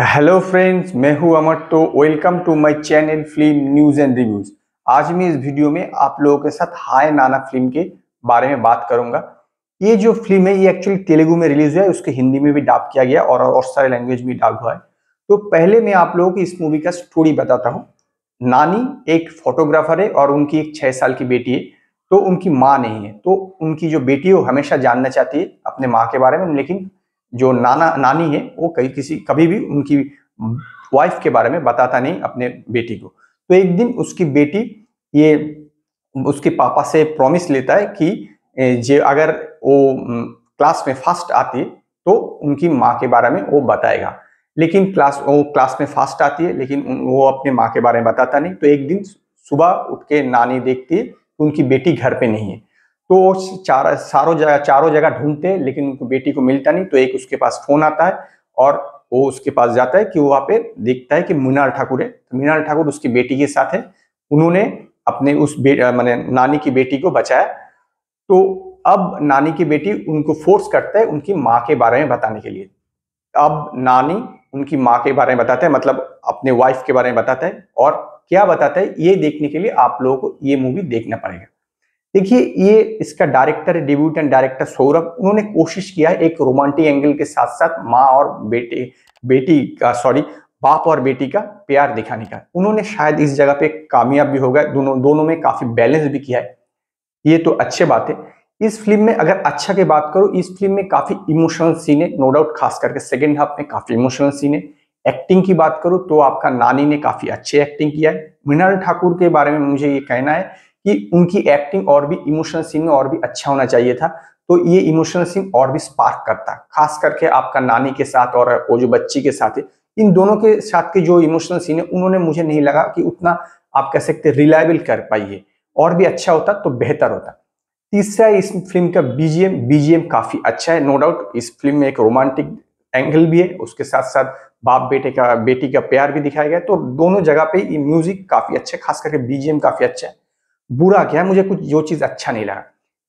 hello friends मैं हूं अमर तो welcome to my channel film news and reviews आज मैं इस वीडियो में आप लोगों के साथ हाय नाना फिल्म के बारे में बात करूंगा ये जो फिल्म है ये एक्चुअली तेलुगु में रिलीज हुआ है उसके हिंदी में भी डाब किया गया और और सारे लैंग्वेज में डाब हुआ है तो पहले मैं आप लोगों की इस मूवी का स्टोरी बताता हूँ नानी एक फोटोग्राफर है और उनकी एक छः साल की बेटी है तो उनकी माँ नहीं है तो उनकी जो बेटी है वो हमेशा जानना चाहती है अपने माँ के बारे में लेकिन जो नाना नानी है वो कहीं किसी कभी भी उनकी वाइफ के बारे में बताता नहीं अपने बेटी को तो एक दिन उसकी बेटी ये उसके पापा से प्रॉमिस लेता है कि जे अगर वो क्लास में फर्स्ट आती है तो उनकी माँ के बारे में वो बताएगा लेकिन क्लास वो क्लास में फर्स्ट आती है लेकिन वो अपने माँ के बारे में बताता नहीं तो एक दिन सुबह उठ के नानी देखती है उनकी बेटी घर पे नहीं है तो चार चारों जगह चारों जगह ढूंढते हैं लेकिन उनको बेटी को मिलता नहीं तो एक उसके पास फोन आता है और वो उसके पास जाता है कि वो वहाँ पे देखता है कि मीनार ठाकुर है तो मृणाल ठाकुर उसकी बेटी के साथ है उन्होंने अपने उस मैंने नानी की बेटी को बचाया तो अब नानी की बेटी उनको फोर्स करता है उनकी माँ के बारे में बताने के लिए अब नानी उनकी माँ के बारे में बताता है मतलब अपने वाइफ के बारे में बताता है और क्या बताता है ये देखने के लिए आप लोगों को ये मूवी देखना पड़ेगा देखिए ये इसका डायरेक्टर एंड डायरेक्टर सौरभ उन्होंने कोशिश किया है एक रोमांटिक एंगल के साथ साथ माँ और बेटे बेटी का सॉरी बाप और बेटी का प्यार दिखाने का उन्होंने शायद इस जगह पे कामयाब भी हो गए दोनों दोनों में काफी बैलेंस भी किया है ये तो अच्छे बात है इस फिल्म में अगर अच्छा की बात करो इस फिल्म में काफी इमोशनल सीन है नो डाउट खास करके सेकेंड हाफ में काफी इमोशनल सीन है एक्टिंग की बात करूँ तो आपका नानी ने काफी अच्छी एक्टिंग किया है मृणाल ठाकुर के बारे में मुझे ये कहना है कि उनकी एक्टिंग और भी इमोशनल सीन में और भी अच्छा होना चाहिए था तो ये इमोशनल सीन और भी स्पार्क करता खास करके आपका नानी के साथ और वो जो बच्ची के साथ है इन दोनों के साथ के जो इमोशनल सीन है उन्होंने मुझे नहीं लगा कि उतना आप कह सकते रिलायबल कर पाइए और भी अच्छा होता तो बेहतर होता तीसरा इस फिल्म का बीजीएम बीजीएम काफी अच्छा है नो डाउट इस फिल्म में एक रोमांटिक एंगल भी है उसके साथ साथ बाप बेटे का बेटी का प्यार भी दिखाया गया तो दोनों जगह पे ये म्यूजिक काफी अच्छा है खास करके बीजीएम काफी अच्छा है बुरा क्या है मुझे कुछ जो चीज अच्छा नहीं लगा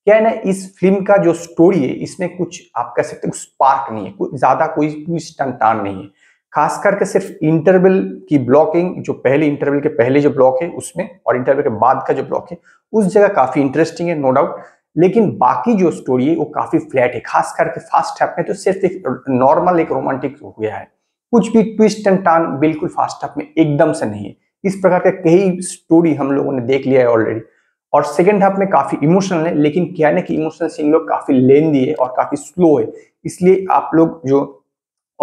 क्या है ना इस फिल्म का जो स्टोरी है इसमें कुछ आप कह सकते स्पार्क नहीं है कुछ ज्यादा कोई ट्विस्ट टनटान नहीं है खास करके सिर्फ इंटरवल की ब्लॉकिंग जो पहले इंटरवल के पहले जो ब्लॉक है उसमें और इंटरवल के बाद का जो ब्लॉक है उस जगह काफी इंटरेस्टिंग है नो डाउट लेकिन बाकी जो स्टोरी है वो काफी फ्लैट है खास करके फास्ट हाफ में तो सिर्फ एक नॉर्मल एक रोमांटिक हो गया है कुछ भी ट्विस्ट एंड टर्न बिल्कुल फास्ट हाफ में एकदम से नहीं है इस प्रकार का कई स्टोरी हम लोगों ने देख लिया है ऑलरेडी और सेकेंड हाफ में काफी इमोशनल है लेकिन क्या है ना कि इमोशनल सीन लोग काफी लेंदी है और काफी स्लो है इसलिए आप लोग जो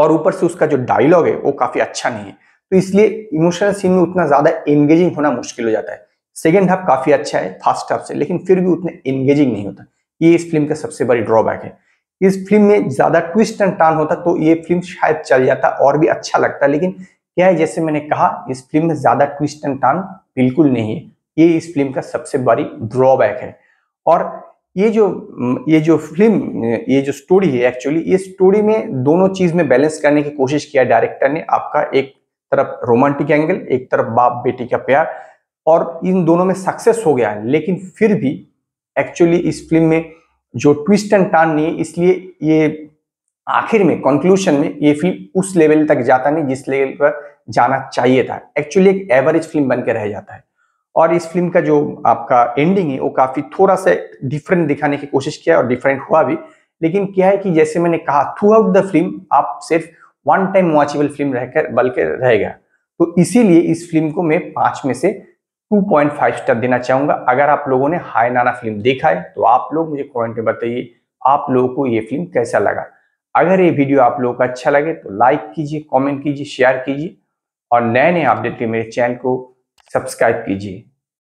और ऊपर से उसका जो डायलॉग है वो काफी अच्छा नहीं है तो इसलिए इमोशनल सीन में उतना ज्यादा एंगेजिंग होना मुश्किल हो जाता है सेकेंड हाफ काफी अच्छा है फर्स्ट हाफ से लेकिन फिर भी उतना एंगेजिंग नहीं होता ये इस फिल्म का सबसे बड़ी ड्रॉबैक है इस फिल्म में ज्यादा ट्विस्ट एंड टर्न होता तो ये फिल्म शायद चल जाता और भी अच्छा लगता लेकिन क्या है जैसे मैंने कहा इस फिल्म में ज्यादा ट्विस्ट एंड टर्न बिल्कुल नहीं है ये इस फिल्म का सबसे बड़ी ड्रॉबैक है और ये जो ये जो फिल्म ये जो स्टोरी है एक्चुअली ये स्टोरी में दोनों चीज में बैलेंस करने की कोशिश किया डायरेक्टर ने आपका एक तरफ रोमांटिक एंगल एक तरफ बाप बेटी का प्यार और इन दोनों में सक्सेस हो गया है लेकिन फिर भी एक्चुअली इस फिल्म में जो ट्विस्ट एंड टर्न नहीं इसलिए ये आखिर में कंक्लूशन में ये फिल्म उस लेवल तक जाता नहीं जिस लेवल पर जाना चाहिए था एक्चुअली एक एवरेज फिल्म बन के रह जाता है और इस फिल्म का जो आपका एंडिंग है वो काफी थोड़ा सा डिफरेंट दिखाने की कोशिश किया और डिफरेंट हुआ भी लेकिन क्या है कि जैसे मैंने कहा थ्रू आउट द फिल्म आप सिर्फ वन टाइम वॉचेबल फिल्म रहकर बल्कि रह गया तो इसीलिए इस फिल्म को मैं पांच में से 2.5 स्टार देना चाहूंगा अगर आप लोगों ने हाय नाना फिल्म देखा है तो आप लोग मुझे कमेंट में बताइए आप लोगों को ये फिल्म कैसा लगा अगर ये वीडियो आप लोगों का अच्छा लगे तो लाइक कीजिए कमेंट कीजिए शेयर कीजिए और नए नए अपडेट के मेरे चैनल को सब्सक्राइब कीजिए